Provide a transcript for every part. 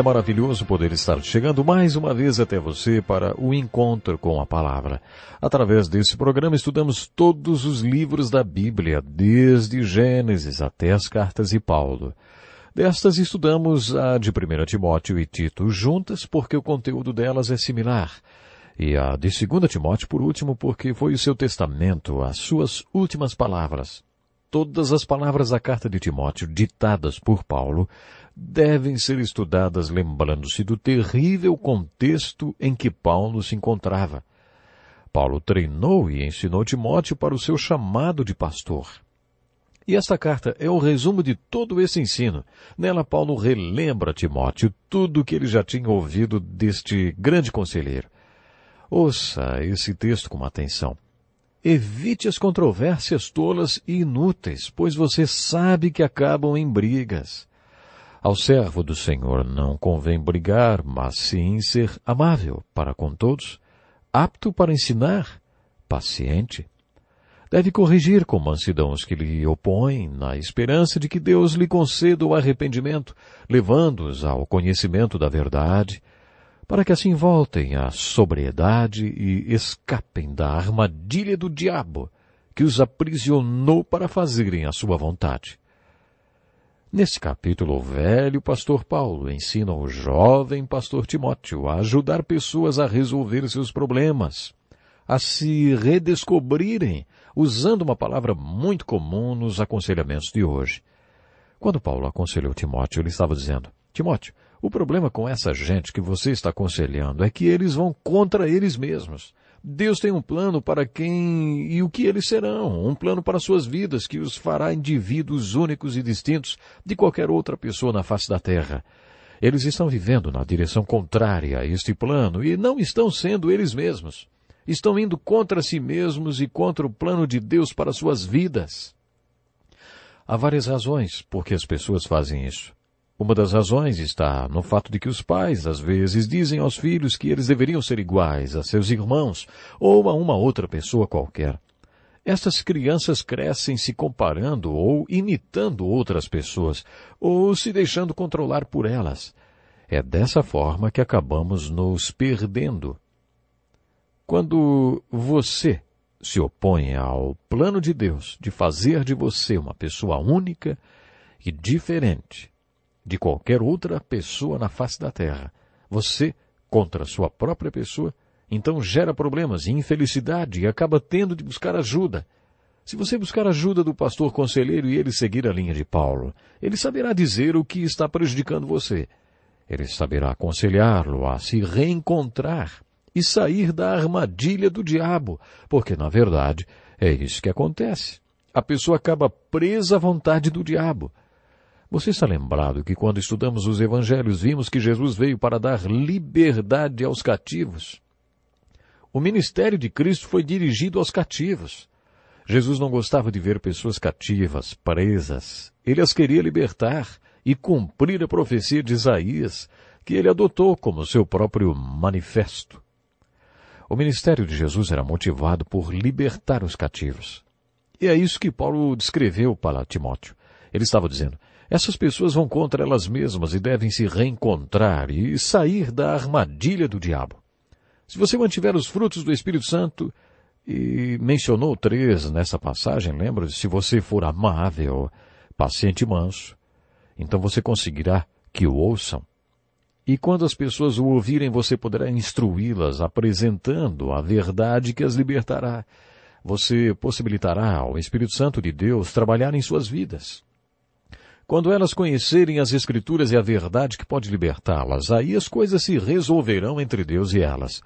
É maravilhoso poder estar chegando mais uma vez até você para o encontro com a palavra. Através desse programa estudamos todos os livros da Bíblia, desde Gênesis até as cartas de Paulo. Destas estudamos a de 1 Timóteo e Tito juntas porque o conteúdo delas é similar. E a de 2 Timóteo por último porque foi o seu testamento, as suas últimas palavras todas as palavras da carta de Timóteo ditadas por Paulo devem ser estudadas lembrando-se do terrível contexto em que Paulo se encontrava. Paulo treinou e ensinou Timóteo para o seu chamado de pastor. E esta carta é o um resumo de todo esse ensino. Nela, Paulo relembra Timóteo tudo o que ele já tinha ouvido deste grande conselheiro. Ouça esse texto com atenção. Evite as controvérsias tolas e inúteis, pois você sabe que acabam em brigas. Ao servo do Senhor não convém brigar, mas sim ser amável para com todos, apto para ensinar, paciente. Deve corrigir com mansidão os que lhe opõem, na esperança de que Deus lhe conceda o arrependimento, levando-os ao conhecimento da verdade, para que assim voltem à sobriedade e escapem da armadilha do diabo que os aprisionou para fazerem a sua vontade. Nesse capítulo, o velho pastor Paulo ensina o jovem pastor Timóteo a ajudar pessoas a resolver seus problemas, a se redescobrirem, usando uma palavra muito comum nos aconselhamentos de hoje. Quando Paulo aconselhou Timóteo, ele estava dizendo: Timóteo, o problema com essa gente que você está aconselhando é que eles vão contra eles mesmos. Deus tem um plano para quem e o que eles serão, um plano para suas vidas que os fará indivíduos únicos e distintos de qualquer outra pessoa na face da terra. Eles estão vivendo na direção contrária a este plano e não estão sendo eles mesmos. Estão indo contra si mesmos e contra o plano de Deus para suas vidas. Há várias razões por que as pessoas fazem isso. Uma das razões está no fato de que os pais, às vezes, dizem aos filhos que eles deveriam ser iguais a seus irmãos ou a uma outra pessoa qualquer. Estas crianças crescem se comparando ou imitando outras pessoas, ou se deixando controlar por elas. É dessa forma que acabamos nos perdendo. Quando você se opõe ao plano de Deus de fazer de você uma pessoa única e diferente, de qualquer outra pessoa na face da terra. Você contra sua própria pessoa, então gera problemas e infelicidade e acaba tendo de buscar ajuda. Se você buscar ajuda do pastor conselheiro e ele seguir a linha de Paulo, ele saberá dizer o que está prejudicando você. Ele saberá aconselhá-lo a se reencontrar e sair da armadilha do diabo, porque, na verdade, é isso que acontece. A pessoa acaba presa à vontade do diabo. Você está lembrado que quando estudamos os evangelhos vimos que Jesus veio para dar liberdade aos cativos? O ministério de Cristo foi dirigido aos cativos. Jesus não gostava de ver pessoas cativas, presas. Ele as queria libertar e cumprir a profecia de Isaías, que ele adotou como seu próprio manifesto. O ministério de Jesus era motivado por libertar os cativos. E é isso que Paulo descreveu para Timóteo. Ele estava dizendo: essas pessoas vão contra elas mesmas e devem se reencontrar e sair da armadilha do diabo. Se você mantiver os frutos do Espírito Santo, e mencionou três nessa passagem, lembra? Se você for amável, paciente e manso, então você conseguirá que o ouçam. E quando as pessoas o ouvirem, você poderá instruí-las, apresentando a verdade que as libertará. Você possibilitará ao Espírito Santo de Deus trabalhar em suas vidas. Quando elas conhecerem as Escrituras e a verdade que pode libertá-las, aí as coisas se resolverão entre Deus e elas.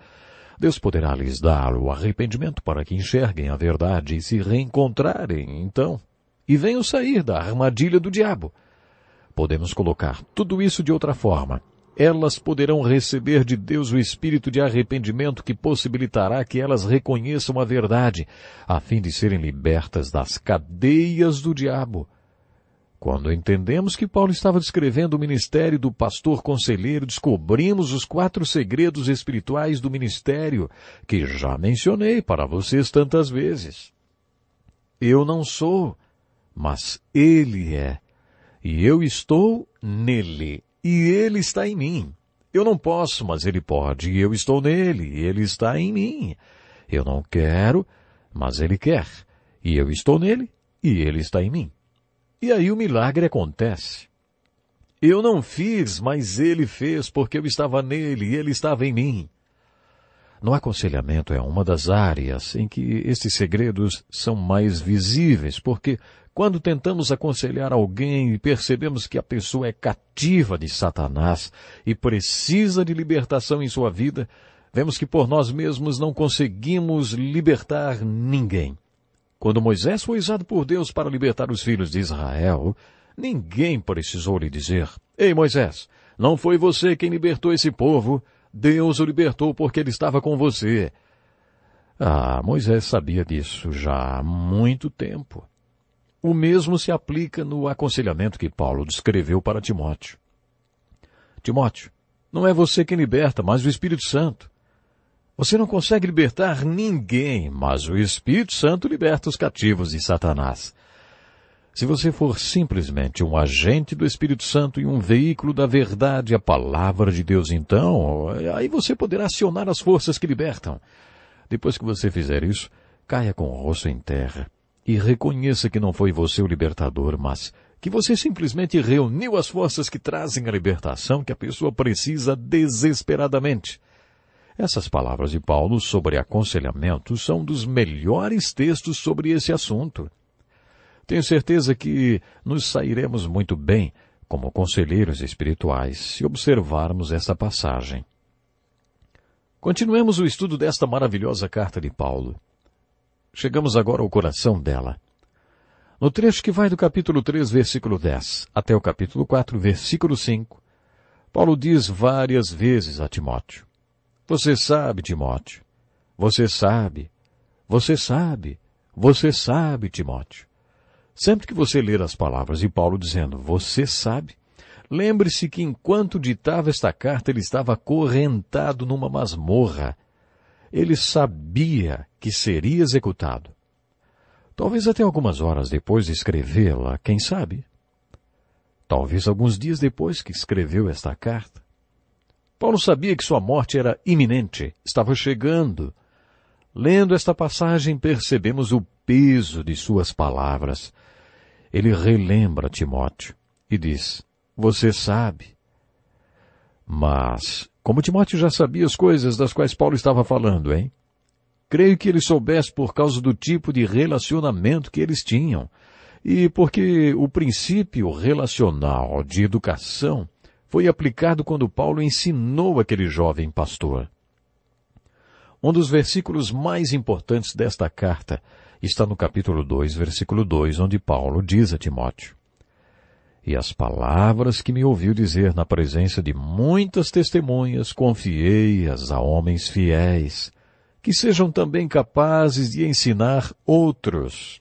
Deus poderá lhes dar o arrependimento para que enxerguem a verdade e se reencontrarem, então, e venham sair da armadilha do diabo. Podemos colocar tudo isso de outra forma. Elas poderão receber de Deus o espírito de arrependimento que possibilitará que elas reconheçam a verdade, a fim de serem libertas das cadeias do diabo. Quando entendemos que Paulo estava descrevendo o ministério do pastor conselheiro, descobrimos os quatro segredos espirituais do ministério que já mencionei para vocês tantas vezes. Eu não sou, mas Ele é. E eu estou nele, e Ele está em mim. Eu não posso, mas Ele pode, e eu estou nele, e Ele está em mim. Eu não quero, mas Ele quer, e eu estou nele, e Ele está em mim. E aí o milagre acontece. Eu não fiz, mas ele fez porque eu estava nele e ele estava em mim. No aconselhamento é uma das áreas em que esses segredos são mais visíveis, porque quando tentamos aconselhar alguém e percebemos que a pessoa é cativa de Satanás e precisa de libertação em sua vida, vemos que por nós mesmos não conseguimos libertar ninguém. Quando Moisés foi usado por Deus para libertar os filhos de Israel, ninguém precisou lhe dizer: Ei, Moisés, não foi você quem libertou esse povo, Deus o libertou porque ele estava com você. Ah, Moisés sabia disso já há muito tempo. O mesmo se aplica no aconselhamento que Paulo descreveu para Timóteo. Timóteo, não é você quem liberta, mas o Espírito Santo. Você não consegue libertar ninguém, mas o Espírito Santo liberta os cativos de Satanás. Se você for simplesmente um agente do Espírito Santo e um veículo da verdade, a palavra de Deus, então, aí você poderá acionar as forças que libertam. Depois que você fizer isso, caia com o rosto em terra e reconheça que não foi você o libertador, mas que você simplesmente reuniu as forças que trazem a libertação que a pessoa precisa desesperadamente. Essas palavras de Paulo sobre aconselhamento são dos melhores textos sobre esse assunto. Tenho certeza que nos sairemos muito bem como conselheiros espirituais se observarmos essa passagem. Continuemos o estudo desta maravilhosa carta de Paulo. Chegamos agora ao coração dela. No trecho que vai do capítulo 3, versículo 10, até o capítulo 4, versículo 5, Paulo diz várias vezes a Timóteo: você sabe, Timóteo. Você sabe. Você sabe. Você sabe, Timóteo. Sempre que você ler as palavras de Paulo dizendo você sabe, lembre-se que enquanto ditava esta carta ele estava acorrentado numa masmorra. Ele sabia que seria executado. Talvez até algumas horas depois de escrevê-la, quem sabe? Talvez alguns dias depois que escreveu esta carta. Paulo sabia que sua morte era iminente, estava chegando. Lendo esta passagem, percebemos o peso de suas palavras. Ele relembra Timóteo e diz: Você sabe. Mas, como Timóteo já sabia as coisas das quais Paulo estava falando, hein? Creio que ele soubesse por causa do tipo de relacionamento que eles tinham e porque o princípio relacional de educação foi aplicado quando Paulo ensinou aquele jovem pastor. Um dos versículos mais importantes desta carta está no capítulo 2, versículo 2, onde Paulo diz a Timóteo: E as palavras que me ouviu dizer na presença de muitas testemunhas, confiei-as a homens fiéis, que sejam também capazes de ensinar outros.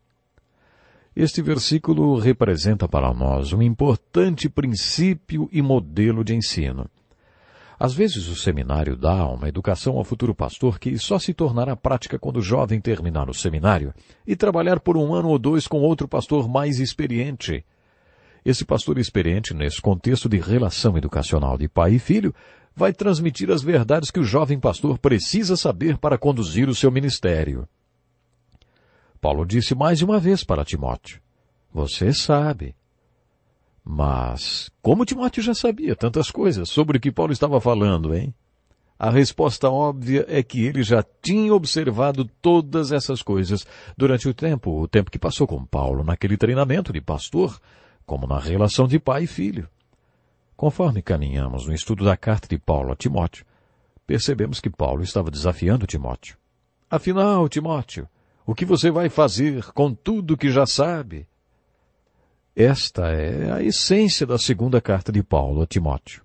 Este versículo representa para nós um importante princípio e modelo de ensino. Às vezes o seminário dá uma educação ao futuro pastor que só se tornará prática quando o jovem terminar o seminário e trabalhar por um ano ou dois com outro pastor mais experiente. Esse pastor experiente, nesse contexto de relação educacional de pai e filho, vai transmitir as verdades que o jovem pastor precisa saber para conduzir o seu ministério. Paulo disse mais uma vez para Timóteo: Você sabe. Mas como Timóteo já sabia tantas coisas sobre o que Paulo estava falando, hein? A resposta óbvia é que ele já tinha observado todas essas coisas durante o tempo, o tempo que passou com Paulo naquele treinamento de pastor, como na relação de pai e filho. Conforme caminhamos no estudo da carta de Paulo a Timóteo, percebemos que Paulo estava desafiando Timóteo. Afinal, Timóteo, o que você vai fazer com tudo que já sabe? Esta é a essência da segunda carta de Paulo a Timóteo.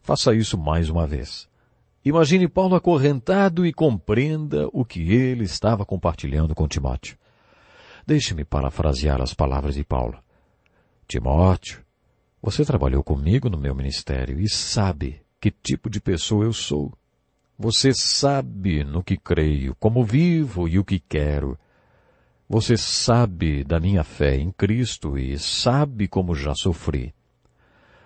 Faça isso mais uma vez. Imagine Paulo acorrentado e compreenda o que ele estava compartilhando com Timóteo. Deixe-me parafrasear as palavras de Paulo. Timóteo, você trabalhou comigo no meu ministério e sabe que tipo de pessoa eu sou. Você sabe no que creio, como vivo e o que quero. Você sabe da minha fé em Cristo e sabe como já sofri.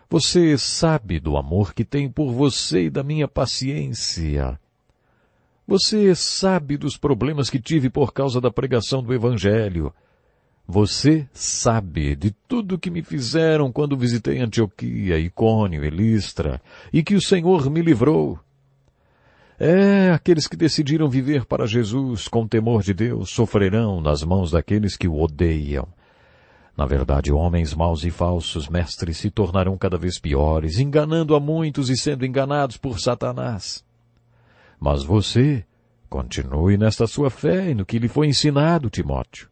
Você sabe do amor que tenho por você e da minha paciência. Você sabe dos problemas que tive por causa da pregação do Evangelho. Você sabe de tudo que me fizeram quando visitei Antioquia, Icônio e Listra, e que o Senhor me livrou. É, aqueles que decidiram viver para Jesus com temor de Deus sofrerão nas mãos daqueles que o odeiam. Na verdade, homens maus e falsos mestres se tornarão cada vez piores, enganando a muitos e sendo enganados por Satanás. Mas você continue nesta sua fé e no que lhe foi ensinado, Timóteo.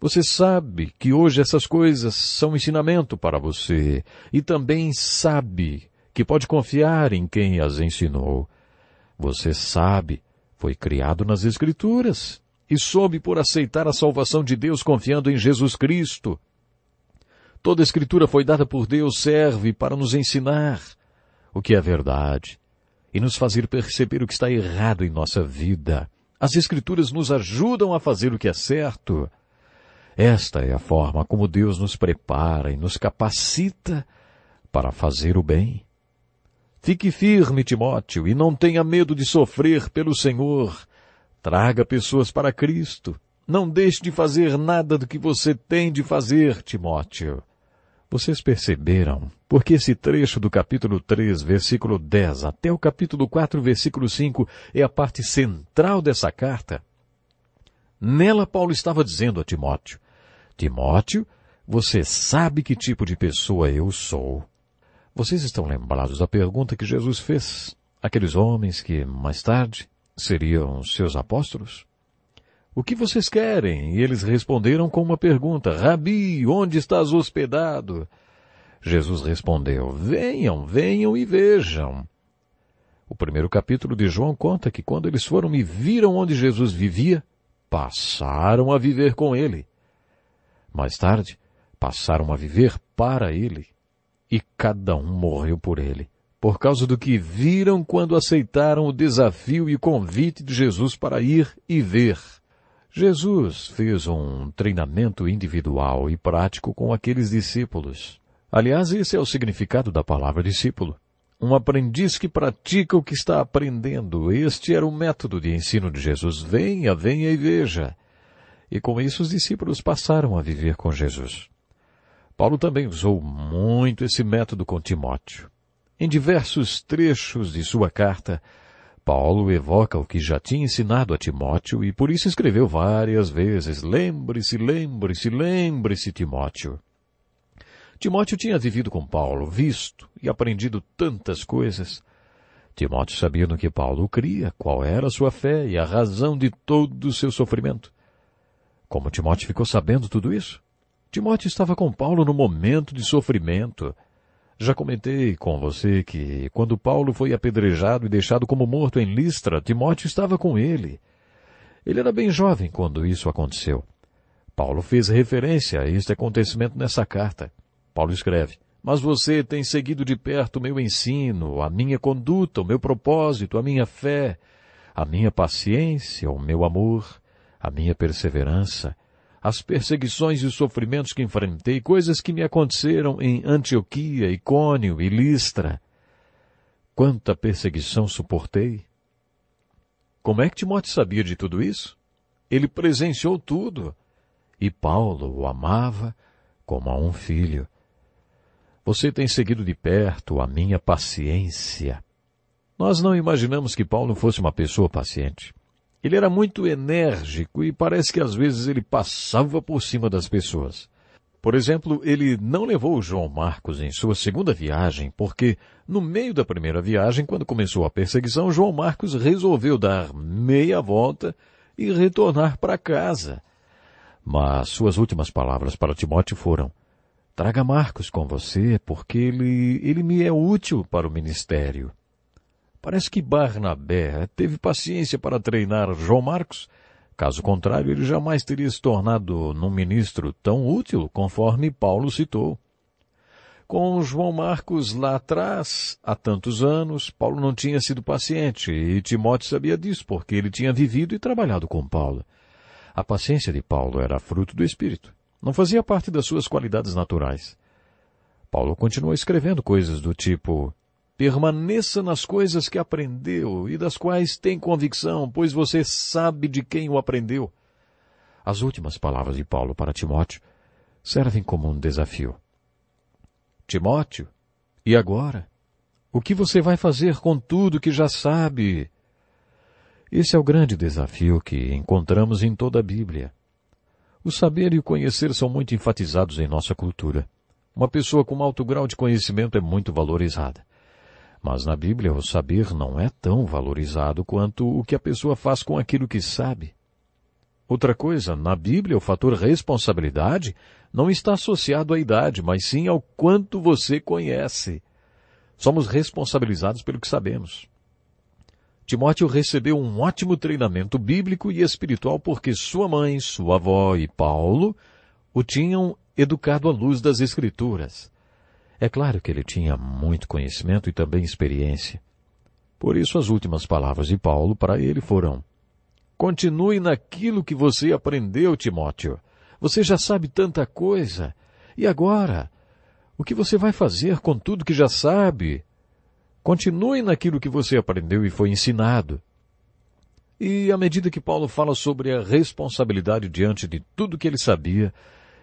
Você sabe que hoje essas coisas são ensinamento para você e também sabe que pode confiar em quem as ensinou você sabe, foi criado nas Escrituras e soube por aceitar a salvação de Deus confiando em Jesus Cristo. Toda escritura foi dada por Deus serve para nos ensinar o que é verdade e nos fazer perceber o que está errado em nossa vida. As escrituras nos ajudam a fazer o que é certo. Esta é a forma como Deus nos prepara e nos capacita para fazer o bem. Fique firme, Timóteo, e não tenha medo de sofrer pelo Senhor. Traga pessoas para Cristo. Não deixe de fazer nada do que você tem de fazer, Timóteo. Vocês perceberam porque esse trecho do capítulo 3, versículo 10 até o capítulo 4, versículo 5 é a parte central dessa carta? Nela, Paulo estava dizendo a Timóteo: Timóteo, você sabe que tipo de pessoa eu sou. Vocês estão lembrados da pergunta que Jesus fez àqueles homens que, mais tarde, seriam seus apóstolos? O que vocês querem? E eles responderam com uma pergunta: Rabi, onde estás hospedado? Jesus respondeu: Venham, venham e vejam. O primeiro capítulo de João conta que quando eles foram e viram onde Jesus vivia, passaram a viver com ele. Mais tarde, passaram a viver para ele e cada um morreu por ele, por causa do que viram quando aceitaram o desafio e convite de Jesus para ir e ver. Jesus fez um treinamento individual e prático com aqueles discípulos. Aliás, esse é o significado da palavra discípulo. Um aprendiz que pratica o que está aprendendo. Este era o método de ensino de Jesus. Venha, venha e veja. E com isso os discípulos passaram a viver com Jesus. Paulo também usou muito esse método com Timóteo. Em diversos trechos de sua carta, Paulo evoca o que já tinha ensinado a Timóteo e por isso escreveu várias vezes: Lembre-se, lembre-se, lembre-se, Timóteo. Timóteo tinha vivido com Paulo, visto e aprendido tantas coisas. Timóteo sabia no que Paulo cria, qual era a sua fé e a razão de todo o seu sofrimento. Como Timóteo ficou sabendo tudo isso? Timóteo estava com Paulo no momento de sofrimento. Já comentei com você que, quando Paulo foi apedrejado e deixado como morto em Listra, Timóteo estava com ele. Ele era bem jovem quando isso aconteceu. Paulo fez referência a este acontecimento nessa carta. Paulo escreve: Mas você tem seguido de perto o meu ensino, a minha conduta, o meu propósito, a minha fé, a minha paciência, o meu amor, a minha perseverança as perseguições e os sofrimentos que enfrentei, coisas que me aconteceram em Antioquia, Icônio e Listra. Quanta perseguição suportei! Como é que Timóteo sabia de tudo isso? Ele presenciou tudo. E Paulo o amava como a um filho. Você tem seguido de perto a minha paciência. Nós não imaginamos que Paulo fosse uma pessoa paciente. Ele era muito enérgico e parece que às vezes ele passava por cima das pessoas. Por exemplo, ele não levou João Marcos em sua segunda viagem porque, no meio da primeira viagem, quando começou a perseguição, João Marcos resolveu dar meia volta e retornar para casa. Mas suas últimas palavras para Timóteo foram: Traga Marcos com você, porque ele, ele me é útil para o ministério. Parece que Barnabé eh, teve paciência para treinar João Marcos. Caso contrário, ele jamais teria se tornado num ministro tão útil, conforme Paulo citou. Com João Marcos lá atrás, há tantos anos, Paulo não tinha sido paciente, e Timóteo sabia disso, porque ele tinha vivido e trabalhado com Paulo. A paciência de Paulo era fruto do Espírito, não fazia parte das suas qualidades naturais. Paulo continuou escrevendo coisas do tipo: Permaneça nas coisas que aprendeu e das quais tem convicção, pois você sabe de quem o aprendeu. As últimas palavras de Paulo para Timóteo servem como um desafio. Timóteo, e agora? O que você vai fazer com tudo que já sabe? Esse é o grande desafio que encontramos em toda a Bíblia. O saber e o conhecer são muito enfatizados em nossa cultura. Uma pessoa com alto grau de conhecimento é muito valorizada. Mas na Bíblia o saber não é tão valorizado quanto o que a pessoa faz com aquilo que sabe. Outra coisa, na Bíblia o fator responsabilidade não está associado à idade, mas sim ao quanto você conhece. Somos responsabilizados pelo que sabemos. Timóteo recebeu um ótimo treinamento bíblico e espiritual porque sua mãe, sua avó e Paulo o tinham educado à luz das Escrituras. É claro que ele tinha muito conhecimento e também experiência. Por isso, as últimas palavras de Paulo para ele foram: Continue naquilo que você aprendeu, Timóteo. Você já sabe tanta coisa. E agora? O que você vai fazer com tudo que já sabe? Continue naquilo que você aprendeu e foi ensinado. E à medida que Paulo fala sobre a responsabilidade diante de tudo que ele sabia,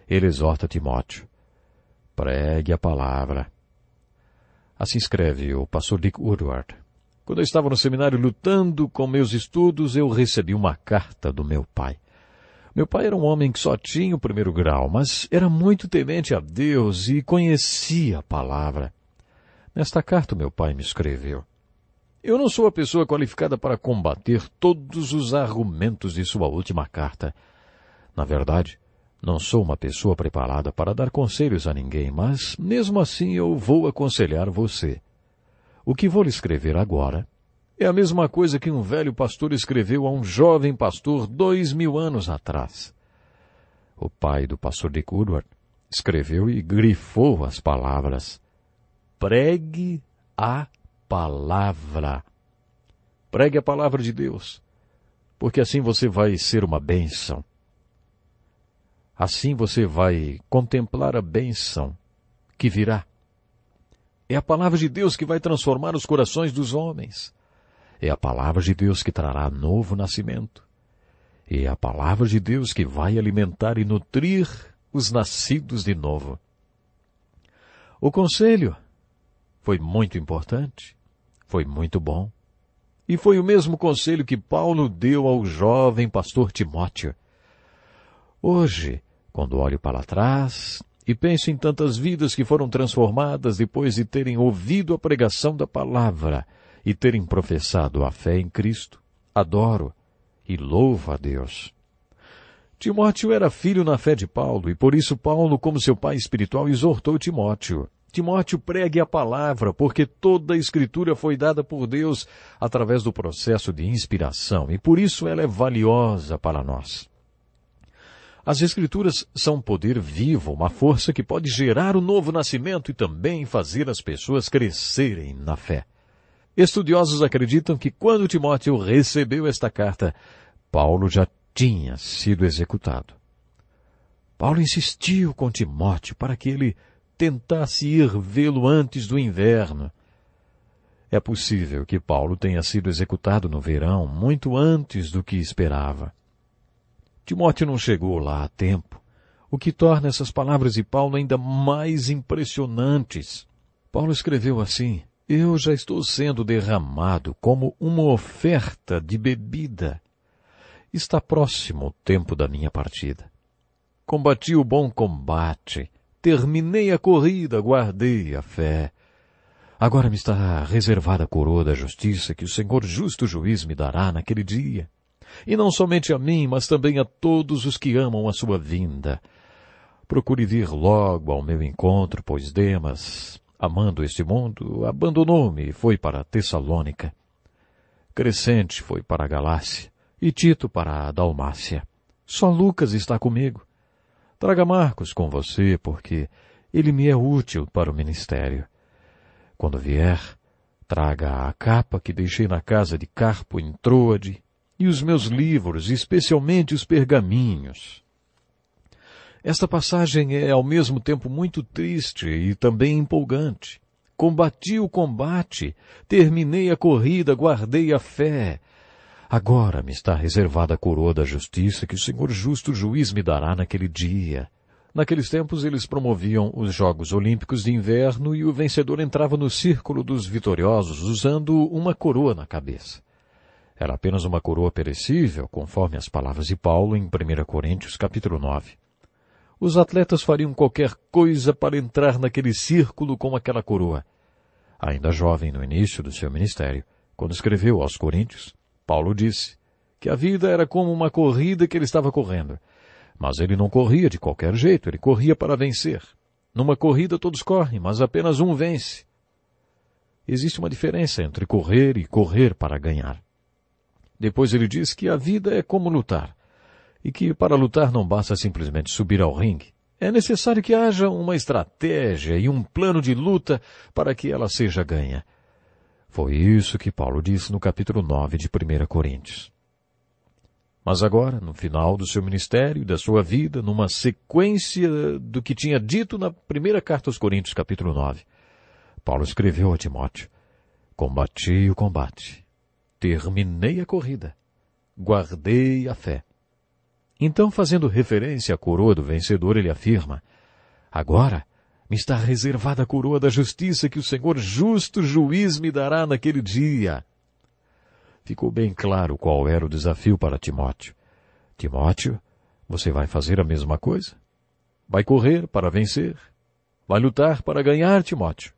ele exorta Timóteo: pregue a palavra. Assim escreve o pastor Dick Woodward. Quando eu estava no seminário lutando com meus estudos, eu recebi uma carta do meu pai. Meu pai era um homem que só tinha o primeiro grau, mas era muito temente a Deus e conhecia a palavra. Nesta carta, meu pai me escreveu: Eu não sou a pessoa qualificada para combater todos os argumentos de sua última carta. Na verdade, não sou uma pessoa preparada para dar conselhos a ninguém, mas mesmo assim eu vou aconselhar você. O que vou lhe escrever agora é a mesma coisa que um velho pastor escreveu a um jovem pastor dois mil anos atrás. O pai do pastor de Woodward escreveu e grifou as palavras. Pregue a palavra. Pregue a palavra de Deus, porque assim você vai ser uma bênção. Assim você vai contemplar a benção que virá. É a palavra de Deus que vai transformar os corações dos homens. É a palavra de Deus que trará novo nascimento. É a palavra de Deus que vai alimentar e nutrir os nascidos de novo. O conselho foi muito importante, foi muito bom. E foi o mesmo conselho que Paulo deu ao jovem pastor Timóteo. Hoje, quando olho para trás e penso em tantas vidas que foram transformadas depois de terem ouvido a pregação da palavra e terem professado a fé em Cristo, adoro e louvo a Deus. Timóteo era filho na fé de Paulo, e por isso Paulo, como seu pai espiritual, exortou Timóteo. Timóteo pregue a palavra, porque toda a escritura foi dada por Deus através do processo de inspiração, e por isso ela é valiosa para nós. As Escrituras são um poder vivo, uma força que pode gerar o novo nascimento e também fazer as pessoas crescerem na fé. Estudiosos acreditam que quando Timóteo recebeu esta carta, Paulo já tinha sido executado. Paulo insistiu com Timóteo para que ele tentasse ir vê-lo antes do inverno. É possível que Paulo tenha sido executado no verão, muito antes do que esperava. Timóteo não chegou lá a tempo, o que torna essas palavras de Paulo ainda mais impressionantes. Paulo escreveu assim: Eu já estou sendo derramado como uma oferta de bebida. Está próximo o tempo da minha partida. Combati o bom combate, terminei a corrida, guardei a fé. Agora me está reservada a coroa da justiça que o Senhor justo juiz me dará naquele dia e não somente a mim, mas também a todos os que amam a sua vinda. Procure vir logo ao meu encontro, pois Demas, amando este mundo, abandonou-me e foi para Tessalônica. Crescente foi para a Galácia e Tito para a Dalmácia. Só Lucas está comigo. Traga Marcos com você, porque ele me é útil para o ministério. Quando vier, traga a capa que deixei na casa de Carpo em Troade e os meus livros, especialmente os pergaminhos. Esta passagem é ao mesmo tempo muito triste e também empolgante. Combati o combate, terminei a corrida, guardei a fé. Agora me está reservada a coroa da justiça que o Senhor justo juiz me dará naquele dia. Naqueles tempos eles promoviam os Jogos Olímpicos de Inverno e o vencedor entrava no círculo dos vitoriosos usando uma coroa na cabeça. Era apenas uma coroa perecível, conforme as palavras de Paulo em 1 Coríntios capítulo 9. Os atletas fariam qualquer coisa para entrar naquele círculo com aquela coroa. Ainda jovem no início do seu ministério, quando escreveu aos Coríntios, Paulo disse que a vida era como uma corrida que ele estava correndo. Mas ele não corria de qualquer jeito, ele corria para vencer. Numa corrida todos correm, mas apenas um vence. Existe uma diferença entre correr e correr para ganhar. Depois ele diz que a vida é como lutar, e que para lutar não basta simplesmente subir ao ringue. É necessário que haja uma estratégia e um plano de luta para que ela seja ganha. Foi isso que Paulo disse no capítulo 9 de 1 Coríntios. Mas agora, no final do seu ministério e da sua vida, numa sequência do que tinha dito na primeira carta aos Coríntios, capítulo 9, Paulo escreveu a Timóteo: Combati o combate, terminei a corrida, guardei a fé. Então, fazendo referência à coroa do vencedor, ele afirma, agora me está reservada a coroa da justiça que o Senhor justo juiz me dará naquele dia. Ficou bem claro qual era o desafio para Timóteo. Timóteo, você vai fazer a mesma coisa? Vai correr para vencer? Vai lutar para ganhar, Timóteo?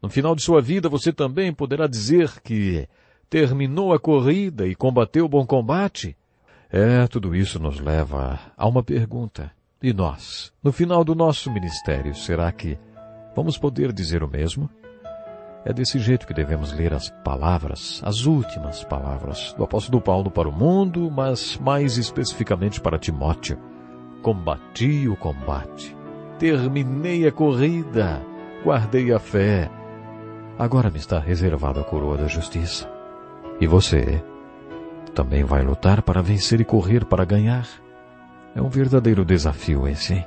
No final de sua vida, você também poderá dizer que terminou a corrida e combateu o bom combate? É, tudo isso nos leva a uma pergunta. E nós, no final do nosso ministério, será que vamos poder dizer o mesmo? É desse jeito que devemos ler as palavras, as últimas palavras do apóstolo Paulo para o mundo, mas mais especificamente para Timóteo. Combati o combate, terminei a corrida, guardei a fé. Agora me está reservada a coroa da justiça e você também vai lutar para vencer e correr para ganhar. É um verdadeiro desafio esse.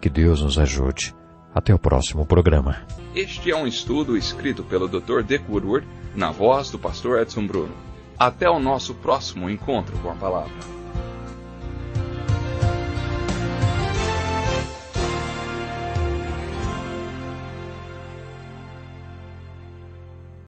Que Deus nos ajude. Até o próximo programa. Este é um estudo escrito pelo Dr. Dick Woodward, na voz do pastor Edson Bruno. Até o nosso próximo encontro com a palavra.